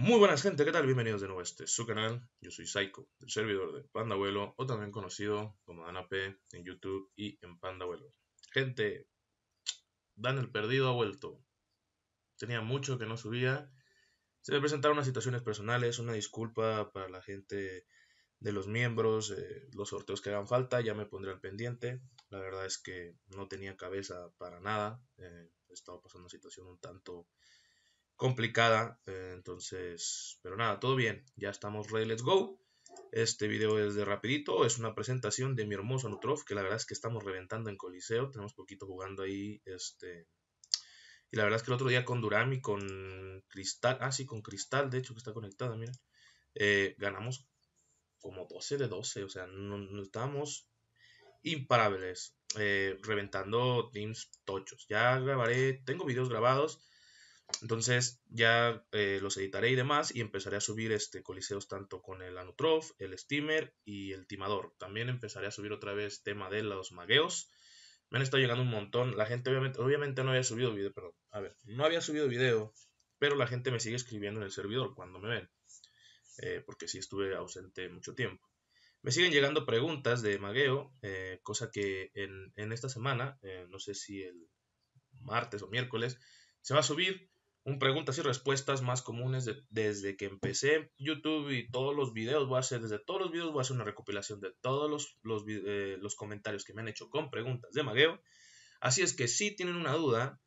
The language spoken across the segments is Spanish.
Muy buenas gente, ¿qué tal? Bienvenidos de nuevo a este su canal. Yo soy Psycho, el servidor de Panda Abuelo, o también conocido como Dana en YouTube y en Panda Abuelo. Gente, Dan el perdido ha vuelto. Tenía mucho que no subía. Se me presentaron unas situaciones personales, una disculpa para la gente de los miembros, eh, los sorteos que hagan falta, ya me pondré al pendiente. La verdad es que no tenía cabeza para nada. Eh, he estado pasando una situación un tanto complicada. Eh, entonces, pero nada, todo bien. Ya estamos ready, let's go. Este video es de rapidito, es una presentación de mi hermoso Nutrof, que la verdad es que estamos reventando en Coliseo, tenemos poquito jugando ahí, este... Y la verdad es que el otro día con Durami, con Cristal, ah sí, con Cristal, de hecho, que está conectada, mira, eh, ganamos como 12 de 12, o sea, no, estamos imparables, eh, reventando teams tochos. Ya grabaré, tengo videos grabados, entonces ya eh, los editaré y demás y empezaré a subir este coliseos tanto con el Anutrof, el Steamer y el Timador. También empezaré a subir otra vez tema de los magueos. Me han estado llegando un montón. La gente obviamente, obviamente no había subido video, perdón. A ver, no había subido video, pero la gente me sigue escribiendo en el servidor cuando me ven. Eh, porque sí estuve ausente mucho tiempo. Me siguen llegando preguntas de magueo, eh, cosa que en, en esta semana, no sé si el martes o miércoles, se va a subir un preguntas y respuestas más comunes desde que empecé YouTube y todos los videos. Voy a hacer, desde todos los videos voy a hacer una recopilación de todos los, los, eh, los comentarios que me han hecho con preguntas de magueo. Así es que si tienen una duda,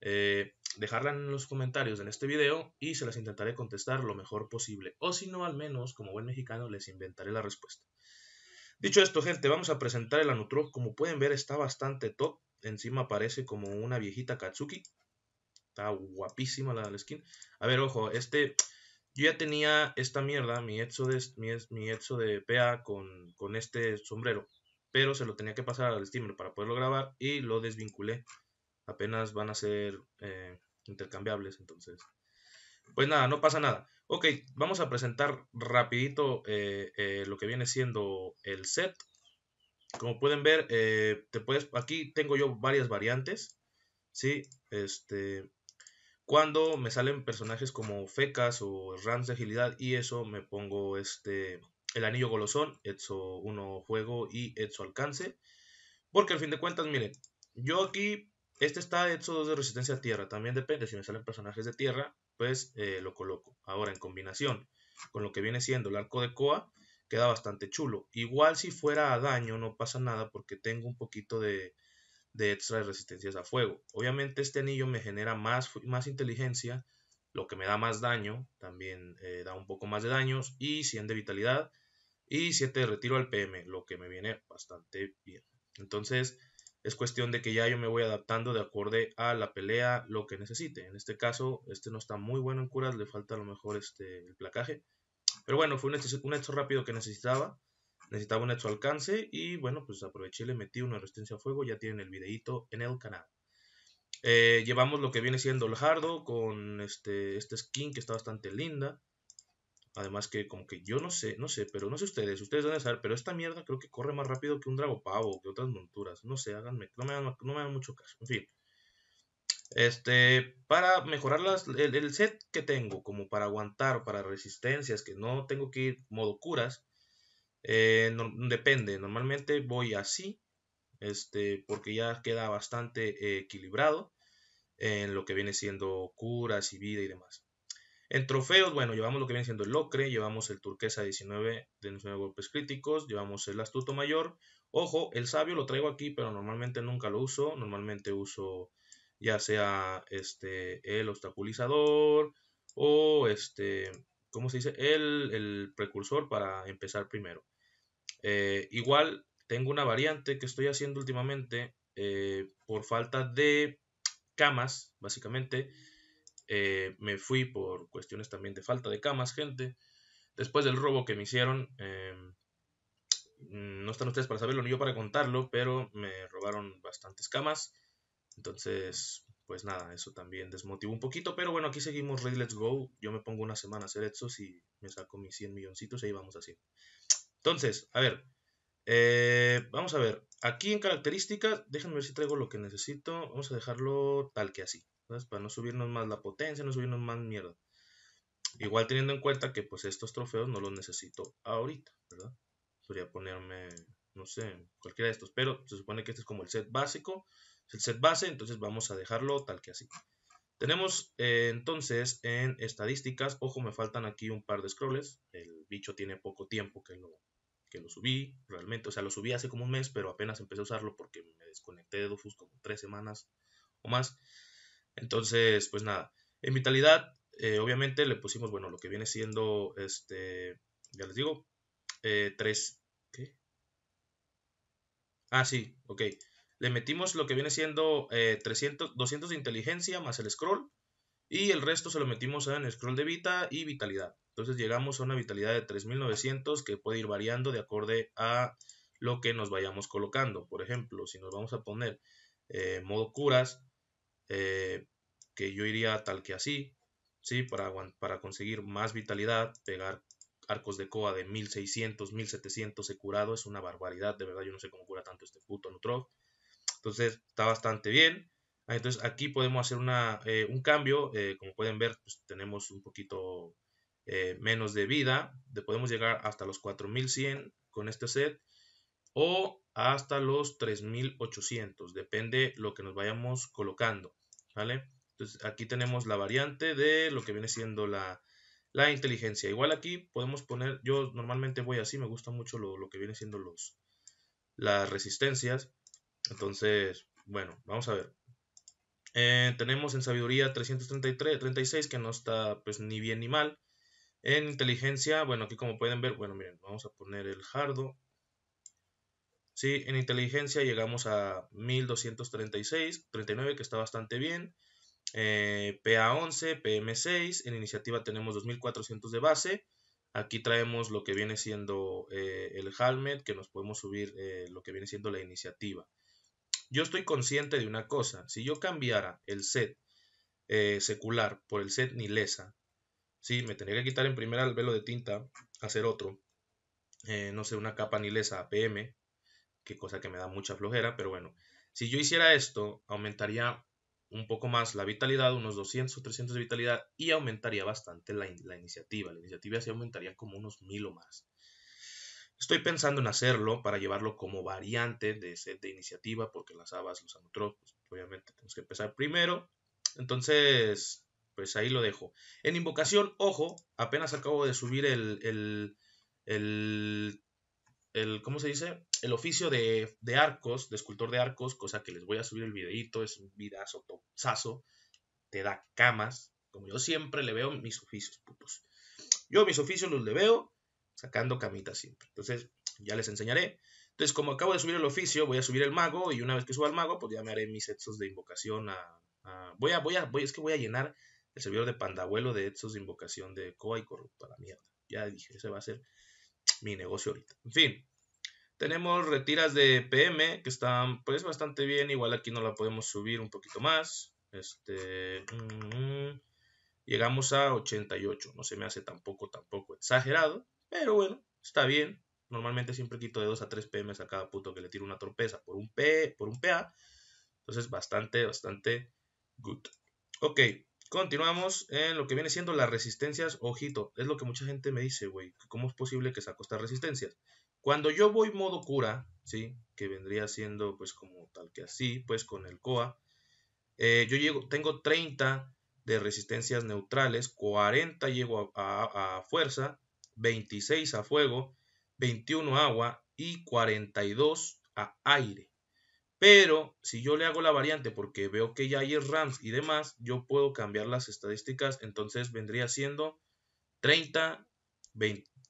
eh, dejarla en los comentarios en este video y se las intentaré contestar lo mejor posible. O si no, al menos, como buen mexicano, les inventaré la respuesta. Dicho esto, gente, vamos a presentar el Anutro. Como pueden ver, está bastante top. Encima aparece como una viejita Katsuki. Está guapísima la, skin. A ver, ojo, este. Yo ya tenía esta mierda, mi exo de, mi, PA con, este sombrero. Pero se lo tenía que pasar al Steamer para poderlo grabar y lo desvinculé. Apenas van a ser eh, intercambiables, entonces. Pues nada, no pasa nada. Ok, vamos a presentar rapidito eh, eh, lo que viene siendo el set. Como pueden ver, te puedes, aquí tengo yo varias variantes. ¿sí? Este, cuando me salen personajes como Fecas o runs de agilidad y eso, me pongo este el anillo golosón, Etso 1 juego y Etso alcance. Porque al fin de cuentas, miren, yo aquí, este está Etso 2 de resistencia a tierra. También depende, si me salen personajes de tierra, pues eh, lo coloco. Ahora, en combinación con lo que viene siendo el arco de Koa, queda bastante chulo. Igual si fuera a daño, no pasa nada porque tengo un poquito de de extra resistencias a fuego. Obviamente este anillo me genera más, más inteligencia, lo que me da más daño, también eh, da un poco más de daños y 100 de vitalidad y 7 de retiro al PM, lo que me viene bastante bien. Entonces es cuestión de que ya yo me voy adaptando de acorde a la pelea, lo que necesite. En este caso, este no está muy bueno en curas, le falta a lo mejor este, el placaje. Pero bueno, fue un hecho, un hecho rápido que necesitaba necesitaba un hecho alcance y bueno, pues aproveché y le metí una resistencia a fuego, ya tienen el videito en el canal. Eh, llevamos lo que viene siendo el hardo con este, este skin que está bastante linda. Además que como que yo no sé, no sé, pero no sé ustedes, ustedes van a saber, pero esta mierda creo que corre más rápido que un dragopavo, que otras monturas. No sé, háganme, no me hagan, no me mucho caso. En fin. Este, para mejorar el, set que tengo, como para aguantar, para resistencias, que no tengo que ir modo curas, eh, depende, normalmente voy así, este, porque ya queda bastante eh, equilibrado en lo que viene siendo curas y vida y demás. En trofeos, bueno, llevamos lo que viene siendo el locre, llevamos el turquesa 19 de 19 golpes críticos, llevamos el astuto mayor. Ojo, el sabio lo traigo aquí, pero normalmente nunca lo uso. Normalmente uso ya sea este el obstaculizador o este ¿cómo se dice? El, precursor para empezar primero. Eh, igual tengo una variante que estoy haciendo últimamente eh, por falta de camas, básicamente. Eh, me fui por cuestiones también de falta de camas, gente. Después del robo que me hicieron, no están ustedes para saberlo ni yo para contarlo, pero me robaron bastantes camas. Entonces, pues nada, eso también desmotivó un poquito. Pero bueno, aquí seguimos ready, Let's Go. Yo me pongo una semana a hacer estos y me saco mis 100 milloncitos y ahí vamos así. Entonces, a ver. Eh, vamos a ver. Aquí en características, déjenme ver si traigo lo que necesito. Vamos a dejarlo tal que así. Para no subirnos más la potencia, no subirnos más mierda. Igual teniendo en cuenta que pues estos trofeos no los necesito ahorita, ¿verdad? Podría ponerme, no sé, cualquiera de estos. Pero se supone que este es como el set básico el set base, entonces vamos a dejarlo tal que así. Tenemos eh, entonces en estadísticas, ojo me faltan aquí un par de scrolls, el bicho tiene poco tiempo que lo, lo subí, realmente, o sea, lo subí hace como un mes, pero apenas empecé a usarlo porque me desconecté de Dofus como tres semanas o más. Entonces, pues nada, en vitalidad, eh, obviamente le pusimos, bueno, lo que viene siendo, este, ya les digo, eh, tres, ¿qué? Ah, sí, ok le metimos lo que viene siendo 300, eh, 200 de inteligencia más el scroll. Y el resto se lo metimos en scroll de vita y vitalidad. Entonces llegamos a una vitalidad de 3900 que puede ir variando de acorde a lo que nos vayamos colocando. Por ejemplo, si nos vamos a poner eh, modo curas, eh, que yo iría tal que así, ¿sí? Para, para conseguir más vitalidad, pegar arcos de coa de 1600, 1700 he curado, es una barbaridad, de verdad yo no sé cómo cura tanto este puto Nutrog. Entonces está bastante bien. Ah, entonces aquí podemos hacer eh, un cambio. Eh, como pueden ver, pues, tenemos un poquito eh, menos de vida. podemos llegar hasta los 4100 con este set o hasta los 3800. Depende lo que nos vayamos colocando. ¿vale? Entonces aquí tenemos la variante de lo que viene siendo la, inteligencia. Igual aquí podemos poner, yo normalmente voy así, me gusta mucho lo, que viene siendo los, las resistencias. Entonces, bueno, vamos a ver. Eh, tenemos en sabiduría 333, 36, que no está pues ni bien ni mal. En inteligencia, bueno, aquí como pueden ver, bueno, miren, vamos a poner el jardo. Sí, en inteligencia llegamos a 1236, 39, que está bastante bien. PA11, eh, PM6, en iniciativa tenemos 2400 de base. Aquí traemos lo que viene siendo eh, el helmet, que nos podemos subir lo que viene siendo la iniciativa. Yo estoy consciente de una cosa, si yo cambiara el set eh, secular por el set nilesa, ¿sí? me tendría que quitar en primera el velo de tinta, hacer otro, eh, no sé, una capa lesa APM, que cosa que me da mucha flojera, pero bueno, si yo hiciera esto, aumentaría un poco más la vitalidad, unos 200 o 300 de vitalidad, y aumentaría bastante la, iniciativa. La iniciativa se aumentaría como unos mil o más. Estoy pensando en hacerlo para llevarlo como variante de, de iniciativa, porque las habas, los anotros. Pues, obviamente tenemos que empezar primero. Entonces, pues ahí lo dejo. En invocación, ojo, apenas acabo de subir el, el, el, el ¿cómo se dice? El oficio de, de, arcos, de escultor de arcos, cosa que les voy a subir el videito, es un vidazo, te da camas, como yo siempre le veo mis oficios, putos. Yo mis oficios los le veo, sacando camita siempre. Entonces, ya les enseñaré. Entonces, como acabo de subir el oficio, voy a subir el mago y una vez que suba el mago, pues ya me haré mis hechos de invocación a, voy a, voy a, voy, es que voy a llenar el servidor de pandabuelo de hechos de invocación de Coa y Corrupto, la mierda. Ya dije, ese va a ser mi negocio ahorita. En fin, tenemos retiras de PM que están pues bastante bien, igual aquí no la podemos subir un poquito más. Este... Mm, mm, mm. llegamos a 88, no se me hace tampoco, tampoco exagerado. Pero bueno, está bien. Normalmente siempre quito de 2 a 3 PMs a cada puto que le tiro una torpeza por un, P, por un PA. Entonces, bastante, bastante good. Ok, continuamos en lo que viene siendo las resistencias. Ojito, es lo que mucha gente me dice, güey. ¿Cómo es posible que saco estas resistencias? Cuando yo voy modo cura, ¿sí? Que vendría siendo pues como tal que así, pues con el COA. Eh, yo llego, tengo 30 de resistencias neutrales, 40 llego a fuerza, 26 a fuego, 21 agua y 42 a aire. Pero si yo le hago la variante porque veo que ya hay RAMs y demás, yo puedo cambiar las estadísticas. Entonces vendría siendo 30,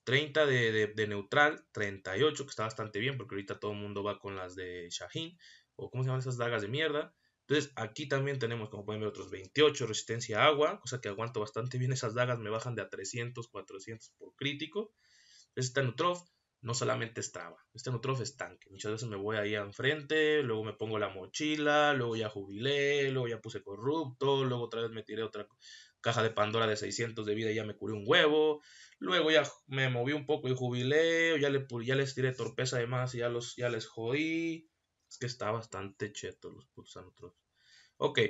30 de, neutral, 38, que está bastante bien porque ahorita todo el mundo va con las de Shaheen o cómo se llaman esas dagas de mierda. Entonces aquí también tenemos, como pueden ver, otros 28 resistencia a agua, cosa que aguanto bastante bien. Esas dagas me bajan de a 300, 400 por crítico. Este está no solamente es traba, este Nutrof es tanque. Muchas veces me voy ahí enfrente, luego me pongo la mochila, luego ya jubilé, luego ya puse corrupto, luego otra vez me tiré otra caja de Pandora de 600 de vida y ya me curé un huevo, luego ya me moví un poco y jubilé, ya, le, ya les tiré torpeza además y ya, los, ya les jodí. Es que está bastante cheto los putos anotros. Ok,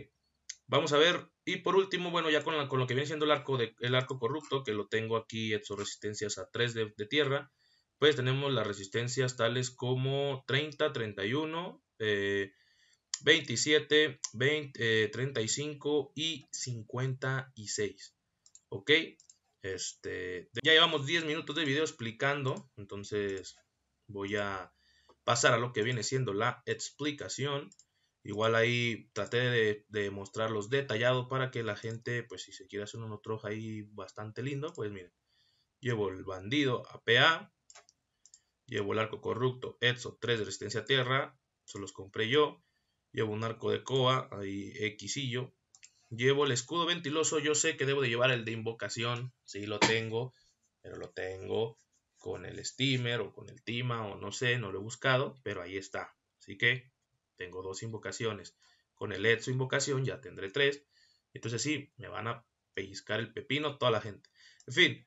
vamos a ver. Y por último, bueno, ya con, lo que viene siendo el arco, el arco corrupto, que lo tengo aquí Hecho resistencias a 3 de, tierra, pues tenemos las resistencias tales como 30, 31, 27, 20, 35 y 56. Eh, eh, ok, este, ya llevamos 10 minutos de video explicando, entonces voy a pasar a lo que viene siendo la explicación. Igual ahí traté de, mostrarlos detallado para que la gente, pues si se quiere hacer un otro ahí bastante lindo, pues miren. Llevo el bandido APA, llevo el arco corrupto EXO 3 de resistencia a tierra, se los compré yo. Llevo un arco de coa, ahí Xillo. Llevo el escudo ventiloso, yo sé que debo de llevar el de invocación, sí lo tengo, pero lo tengo con el steamer o con el tima o no sé, no lo he buscado, pero ahí está. Así que tengo dos invocaciones. Con el edzo invocación ya tendré tres. Entonces sí, me van a pellizcar el pepino toda la gente. En fin,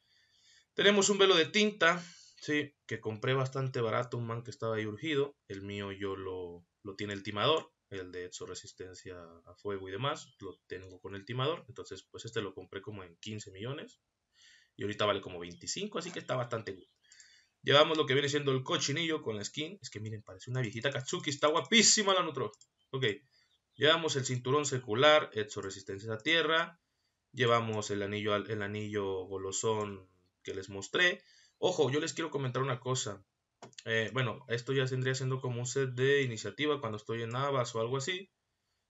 tenemos un velo de tinta, sí, que compré bastante barato, un man que estaba ahí urgido. El mío yo lo, tiene el timador, el de edzo resistencia a fuego y demás, lo tengo con el timador. Entonces, pues este lo compré como en 15 millones. Y ahorita vale como 25, así que está bastante bueno. Llevamos lo que viene siendo el cochinillo con la skin. Es que miren, parece una viejita Katsuki. Está guapísima la Nutro. Ok. Llevamos el cinturón circular, hecho resistencia a tierra. Llevamos el anillo, el anillo golosón que les mostré. Ojo, yo les quiero comentar una cosa. Eh, bueno, esto ya tendría siendo como un set de iniciativa cuando estoy en Navas o algo así.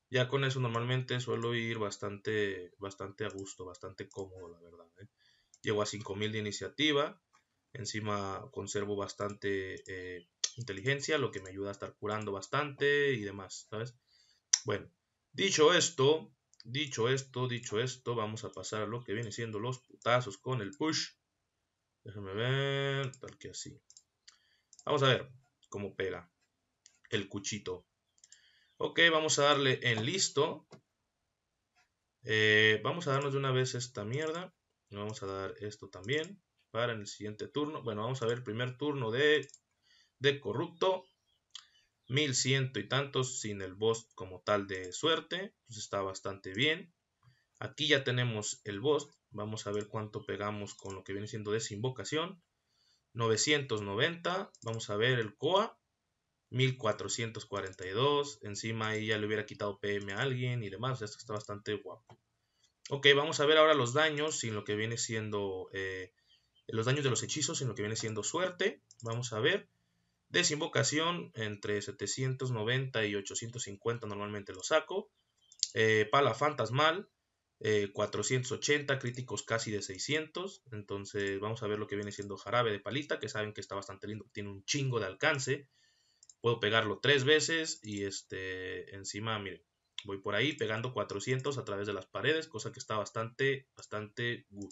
Ya con eso normalmente suelo ir bastante, bastante a gusto, bastante cómodo, la verdad. Llevo ¿eh? Llego a 5000 de iniciativa. Encima conservo bastante eh, inteligencia, lo que me ayuda a estar curando bastante y demás, ¿sabes? Bueno, dicho esto, dicho esto, dicho esto, vamos a pasar a lo que viene siendo los putazos con el push. Déjame ver, tal que así. Vamos a ver cómo pega el cuchito. Ok, vamos a darle en listo. Eh, vamos a darnos de una vez esta mierda. Vamos a dar esto también para el siguiente turno. Bueno, vamos a ver el primer turno de, de corrupto. 1100 y tantos sin el boss como tal de suerte. Pues está bastante bien. Aquí ya tenemos el boss. Vamos a ver cuánto pegamos con lo que viene siendo desinvocación. 990. Vamos a ver el COA. 1442. Encima ahí ya le hubiera quitado PM a alguien y demás. esto está bastante guapo. Ok, vamos a ver ahora los daños sin lo que viene siendo eh, los daños de los hechizos en lo que viene siendo suerte. Vamos a ver. Desinvocación entre 790 y 850 normalmente lo saco. Eh, pala fantasmal. 480 eh, críticos casi de 600. Entonces vamos a ver lo que viene siendo jarabe de palita. Que saben que está bastante lindo. Tiene un chingo de alcance. Puedo pegarlo tres veces. Y este encima, miren voy por ahí pegando 400 a través de las paredes, cosa que está bastante, bastante good.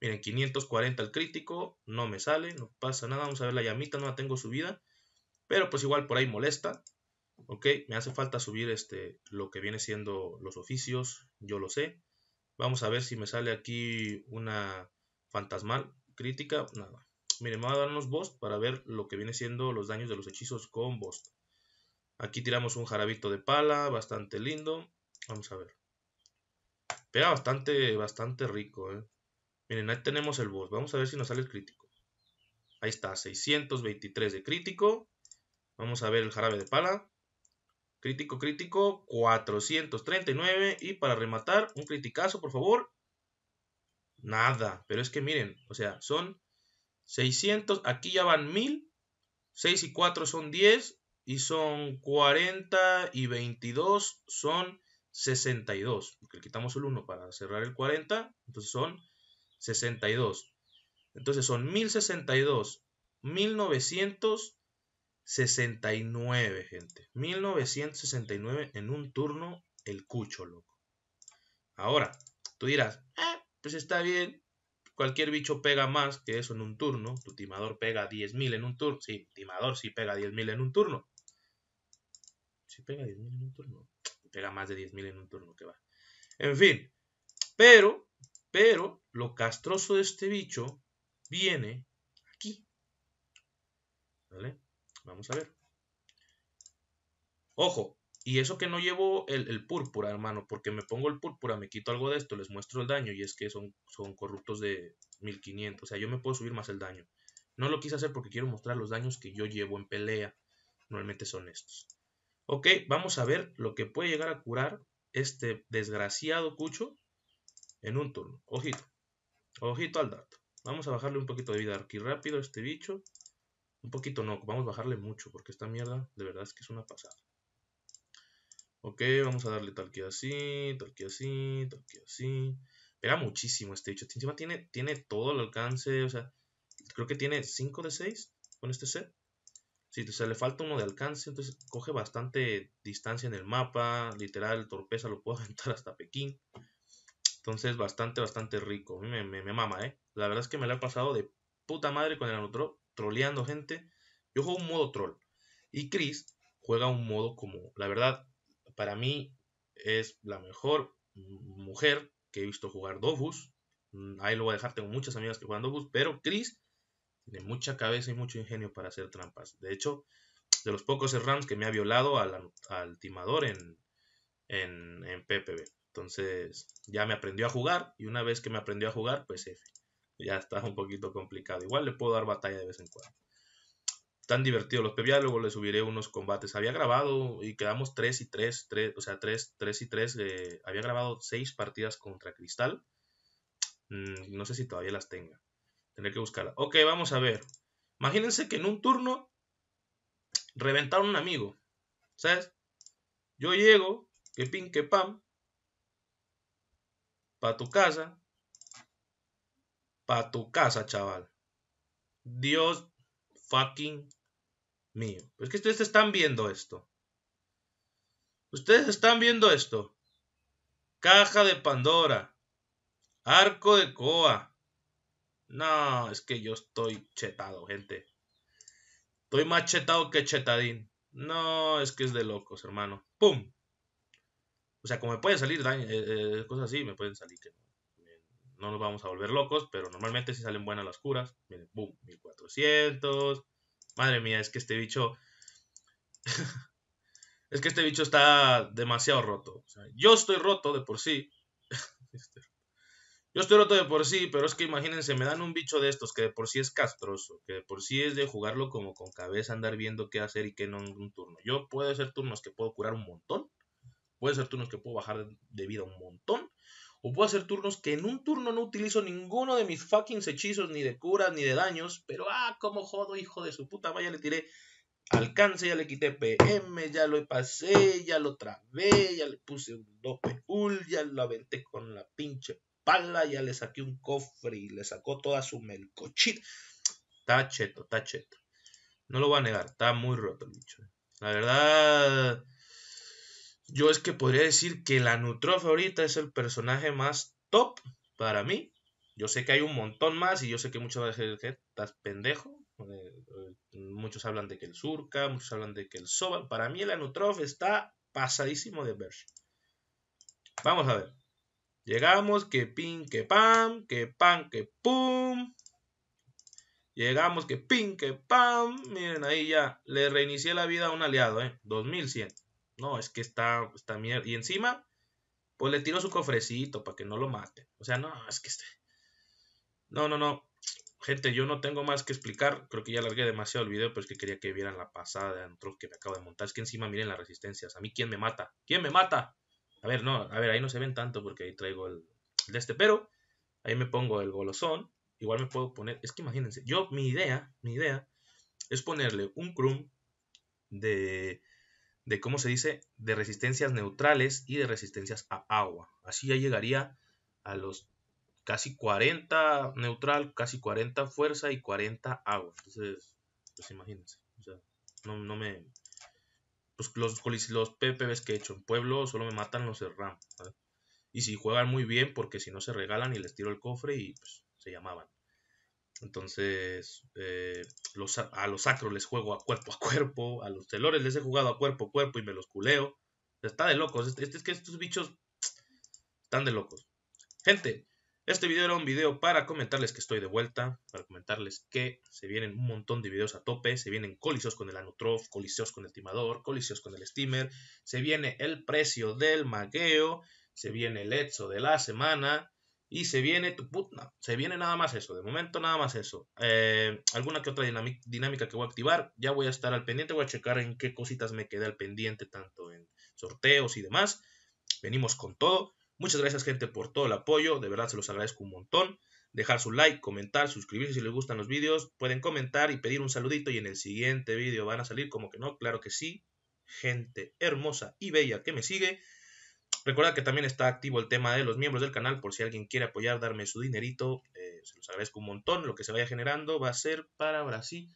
Miren, 540 al crítico, no me sale, no pasa nada. Vamos a ver la llamita, no la tengo subida. Pero pues igual por ahí molesta. Ok, me hace falta subir este, lo que viene siendo los oficios, yo lo sé. Vamos a ver si me sale aquí una fantasmal crítica. Nada. Miren, me va a darnos unos para ver lo que viene siendo los daños de los hechizos con boss. Aquí tiramos un jarabito de pala, bastante lindo. Vamos a ver. Pega bastante, bastante rico, ¿eh? Miren, ahí tenemos el boss. Vamos a ver si nos sale el crítico. Ahí está, 623 de crítico. Vamos a ver el jarabe de pala. Crítico, crítico, 439. Y para rematar, un criticazo, por favor. Nada. Pero es que miren, o sea, son 600. Aquí ya van 1000. 6 y 4 son 10. Y son 40 y 22 son 62. Porque quitamos el 1 para cerrar el 40. Entonces son 62. Entonces son 1062, 1969, gente. 1969 en un turno el cucho, loco. Ahora, tú dirás, ah, pues está bien, cualquier bicho pega más que eso en un turno. Tu timador pega 10.000 en un turno. Sí, timador sí pega 10.000 en un turno. Sí pega 10.000 en un turno. Pega más de 10.000 en un turno que va. En fin, pero pero lo castroso de este bicho viene aquí. ¿Vale? Vamos a ver. Ojo, y eso que no llevo el, el, púrpura, hermano, porque me pongo el púrpura, me quito algo de esto, les muestro el daño y es que son, son corruptos de 1500. O sea, yo me puedo subir más el daño. No lo quise hacer porque quiero mostrar los daños que yo llevo en pelea. Normalmente son estos. Ok, vamos a ver lo que puede llegar a curar este desgraciado Cucho en un turno. Ojito. Ojito al dato. Vamos a bajarle un poquito de vida aquí rápido a este bicho. Un poquito no, vamos a bajarle mucho porque esta mierda de verdad es que es una pasada. Ok, vamos a darle tal que así, tal que así, tal que así. pero muchísimo este bicho. Encima tiene, tiene todo el alcance, o sea, creo que tiene 5 de 6 con este set. Si sí, o sea, le falta uno de alcance, entonces coge bastante distancia en el mapa. Literal, torpeza lo puedo aventar hasta Pekín. Entonces, bastante, bastante rico. A mí me, me, mama, ¿eh? La verdad es que me la he pasado de puta madre con el otro troleando gente. Yo juego un modo troll. Y Chris juega un modo como, la verdad, para mí es la mejor mujer que he visto jugar Dofus. Mm, ahí lo voy a dejar, tengo muchas amigas que juegan Dofus, pero Chris tiene mucha cabeza y mucho ingenio para hacer trampas. De hecho, de los pocos Rams que me ha violado al, al timador en, en, en PPB. Entonces ya me aprendió a jugar y una vez que me aprendió a jugar, pues F. Ya está un poquito complicado. Igual le puedo dar batalla de vez en cuando. Tan divertido. los vi luego le subiré unos combates. Había grabado y quedamos 3 y 3, o sea, 3, y 3. Eh, había grabado 6 partidas contra Cristal. Mm, no sé si todavía las tenga. Tendré que buscarla. Ok, vamos a ver. Imagínense que en un turno reventaron un amigo. ¿Sabes? Yo llego, que pin, que pam, Pa' tu casa. Pa' tu casa, chaval. Dios fucking mío. Es que ustedes están viendo esto. Ustedes están viendo esto. Caja de Pandora. Arco de Coa. No, es que yo estoy chetado, gente. Estoy más chetado que chetadín. No, es que es de locos, hermano. ¡Pum! O sea, como me pueden salir eh, eh, cosas así, me pueden salir que no nos vamos a volver locos, pero normalmente si salen buenas las curas. Miren, boom, 1400. Madre mía, es que este bicho. es que este bicho está demasiado roto. yo estoy roto de por sí. Este, yo estoy roto de por sí, pero es que imagínense, me dan un bicho de estos que de por sí es castroso, que de por sí es de jugarlo como con cabeza, andar viendo qué hacer y qué no en un turno. Yo puedo hacer turnos que puedo curar un montón Puede ser turnos que puedo bajar de vida un montón. O puedo hacer turnos que en un turno no utilizo ninguno de mis fucking hechizos, ni de curas, ni de daños. Pero, ah, como jodo, hijo de su puta, vaya, le tiré alcance, ya le quité PM, ya lo pasé, ya lo trabé, ya le puse un dope ul, ya lo aventé con la pinche pala, ya le saqué un cofre y le sacó toda su melcochit. Está cheto, está cheto. No lo voy a negar, está muy roto el bicho. La verdad yo es que podría decir que la Nutrof ahorita es el personaje más top para mí. Yo sé que hay un montón más y yo sé que muchas veces estás pendejo. Eh, eh, muchos hablan de que el Surca, muchos hablan de que el Sobal. Para mí el Anutrof está pasadísimo de ver. Vamos a ver. Llegamos, que pin, que pam, que pan, que pum. Llegamos, que pin, que pam. Miren, ahí ya. Le reinicié la vida a un aliado, ¿eh? 2100. No, es que está, está mierda. Y encima, pues le tiro su cofrecito para que no lo mate. O sea, no, es que este. No, no, no. Gente, yo no tengo más que explicar. Creo que ya largué demasiado el video, pero es que quería que vieran la pasada de Antro que me acabo de montar. Es que encima miren las resistencias. A mí, ¿quién me mata? ¿Quién me mata? A ver, no, a ver, ahí no se ven tanto porque ahí traigo el, de este, pero ahí me pongo el golosón. Igual me puedo poner. Es que imagínense, yo, mi idea, mi idea es ponerle un Chrome de de, ¿cómo se dice?, de resistencias neutrales y de resistencias a agua. Así ya llegaría a los casi 40 neutral, casi 40 fuerza y 40 agua. Entonces, pues imagínense. O sea, no, me... Pues los, los PPBs que he hecho en Pueblo solo me matan los de RAM. Y si juegan muy bien, porque si no se regalan y les tiro el cofre y pues se llamaban. Entonces, eh, los, a los acro les juego a cuerpo a cuerpo, a los telores les he jugado a cuerpo a cuerpo y me los culeo. Está de locos, este, este, es que estos bichos están de locos. Gente, este video era un video para comentarles que estoy de vuelta, para comentarles que se vienen un montón de videos a tope, se vienen coliseos con el Anutrof, coliseos con el Timador, coliseos con el Steamer, se viene el precio del magueo, se viene el hecho de la semana, y se viene tu Se viene nada más eso. De momento nada más eso. Eh, alguna que otra dinámica que voy a activar. Ya voy a estar al pendiente. Voy a checar en qué cositas me quedé al pendiente. Tanto en sorteos y demás. Venimos con todo. Muchas gracias gente por todo el apoyo. De verdad se los agradezco un montón. Dejar su like, comentar, suscribirse si les gustan los vídeos. Pueden comentar y pedir un saludito. Y en el siguiente vídeo van a salir como que no. Claro que sí. Gente hermosa y bella que me sigue. Recuerda que también está activo el tema de los miembros del canal, por si alguien quiere apoyar, darme su dinerito, eh, se los agradezco un montón. Lo que se vaya generando va a ser para Brasil.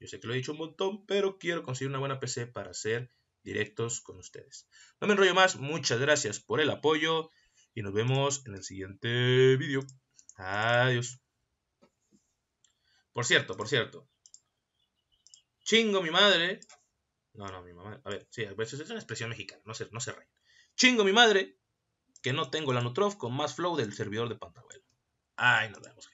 Yo sé que lo he dicho un montón, pero quiero conseguir una buena PC para hacer directos con ustedes. No me enrollo más, muchas gracias por el apoyo y nos vemos en el siguiente vídeo. Adiós. Por cierto, por cierto. Chingo mi madre. No, no, mi mamá. A ver, sí, a veces es una expresión mexicana, no se, no se reina. Chingo mi madre, que no tengo el Nutrof con más flow del servidor de Pantabuelo. Ay, nos vemos.